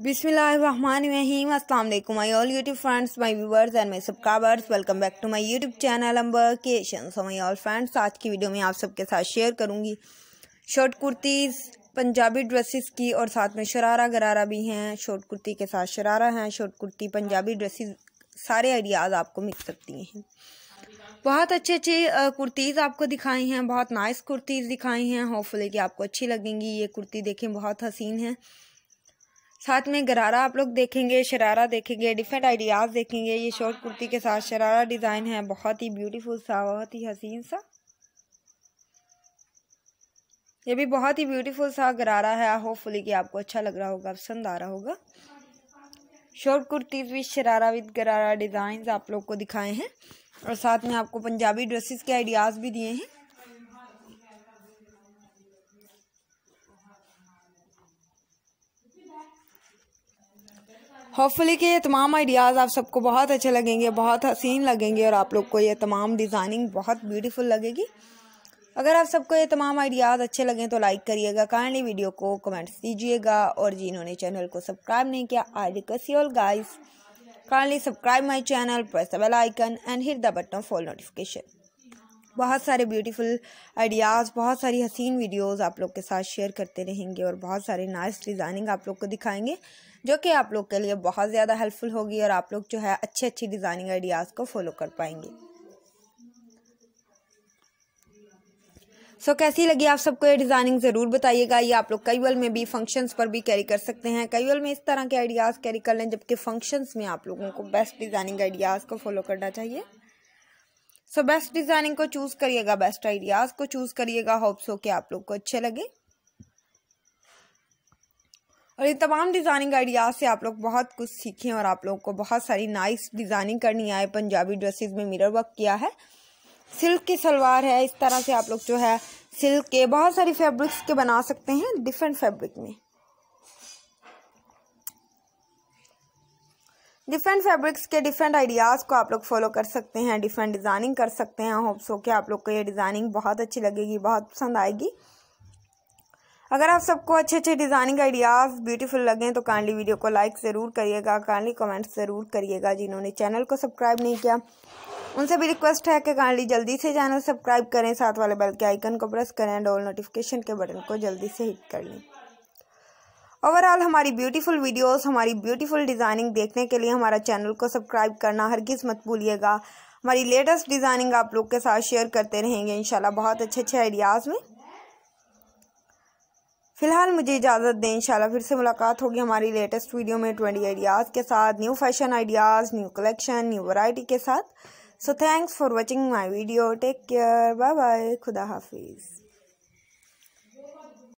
अस्सलाम वालेकुम my all YouTube friends my viewers and my subscribers welcome back to my YouTube channel Amber creation so my all friends आज की video में आप सबके साथ शेयर करूंगी शॉर्ट कुर्तीज़ पंजाबी ड्रेसेस की और साथ में शरारा गरारा भी हैं शॉर्ट कुर्ती के साथ शरारा हैं शॉर्ट कुर्ती पंजाबी ड्रेसेस सारे आइडियाज़ आपको मिल सकती हैं बहुत अच्छे अच्छे कुर्तीज़ आपको दिखाई हैं बहुत नाइस कुर्तीज़ दिखाई हैं होपफुली कि आपको अच्छी लगेंगी ये कुर्ती देखें बहुत हसीन है साथ में गरारा आप लोग देखेंगे शरारा देखेंगे डिफरेंट आइडियाज़ देखेंगे ये शॉर्ट कुर्ती के साथ शरारा डिज़ाइन है बहुत ही ब्यूटीफुल सा बहुत ही हसीन सा ये भी बहुत ही ब्यूटीफुल सा गरारा है होपफुली कि आपको अच्छा लग रहा होगा पसंद आ रहा होगा short kurtis with sharara with gharara design आप लोग को दिखाए हैं और साथ में आपको पंजाबी ड्रेसेस के आइडियाज़ भी दिए हैं होपफुली कि ये तमाम आइडियाज़ आप सबको बहुत अच्छे लगेंगे बहुत हसीन लगेंगे और आप लोग को ये तमाम डिज़ाइनिंग बहुत ब्यूटीफुल लगेगी अगर आप सबको ये तमाम आइडियाज़ अच्छे लगें तो लाइक करिएगा काइंडली वीडियो को कमेंट्स दीजिएगा और जिन्होंने चैनल को सब्सक्राइब नहीं किया I request you all guys kindly subscribe my channel press the bell icon and hit the button for notification बहुत सारे ब्यूटीफुल आइडियाज़ बहुत सारी हसीन वीडियोस आप लोग के साथ शेयर करते रहेंगे और बहुत सारे नाइस डिज़ाइनिंग आप लोग को दिखाएंगे जो कि आप लोग के लिए बहुत ज़्यादा हेल्पफुल होगी और आप लोग जो है अच्छे अच्छे डिज़ाइनिंग आइडियाज़ को फॉलो कर पाएंगे सो so, कैसी लगी आप सबको ये डिज़ाइनिंग ज़रूर बताइएगा ये आप लोग कईवल में भी फंक्शंस पर भी कैरी कर सकते हैं कईवल में इस तरह के आइडियाज़ कैरी कर लें जबकि फंक्शंस में आप लोगों को बेस्ट डिज़ाइनिंग आइडियाज़ को फॉलो करना चाहिए सो बेस्ट डिज़ाइनिंग को चूज़ करिएगा बेस्ट आइडियाज़ को चूज़ करिएगा होप्स हो कि आप लोग को अच्छे लगे और इन तमाम डिज़ाइनिंग आइडियाज़ से आप लोग बहुत कुछ सीखें और आप लोग को बहुत सारी नाइस डिज़ाइनिंग करनी आए पंजाबी ड्रेसेस में मिरर वर्क किया है सिल्क की सलवार है इस तरह से आप लोग जो है सिल्क के बहुत सारी फैब्रिक्स के बना सकते हैं डिफरेंट फैब्रिक में डिफरेंट फैब्रिक्स के डिफरेंट आइडियाज़ को आप लोग फॉलो कर सकते हैं डिफरेंट डिज़ाइनिंग कर सकते हैं होप्स हो कि आप लोग को ये डिज़ाइनिंग बहुत अच्छी लगेगी बहुत पसंद आएगी अगर आप सबको अच्छे अच्छे डिज़ाइनिंग आइडियाज़ ब्यूटीफुल लगें तो काइंडली वीडियो को लाइक ज़रूर करिएगा काइंडली कमेंट ज़रूर करिएगा जिन्होंने चैनल को सब्सक्राइब नहीं किया उनसे भी रिक्वेस्ट है कि काइंडली जल्दी से चैनल सब्सक्राइब करें साथ वाले बेल के आइकन को प्रेस करें और नोटिफिकेशन के बटन को जल्दी से हिट कर लें ओवरऑल हमारी ब्यूटीफुल वीडियोस हमारी ब्यूटीफुल डिज़ाइनिंग देखने के लिए हमारा चैनल को सब्सक्राइब करना हर किस मत भूलिएगा हमारी लेटेस्ट डिज़ाइनिंग आप लोग के साथ शेयर करते रहेंगे इंशाल्लाह बहुत अच्छे अच्छे आइडियाज़ में फ़िलहाल मुझे इजाज़त दें इंशाल्लाह फिर से मुलाकात होगी हमारी लेटेस्ट वीडियो में ट्वेंटी आइडियाज़ के साथ new fashion ideas new collection new variety के साथ so thanks for watching my video take care bye bye खुदा हाफिज़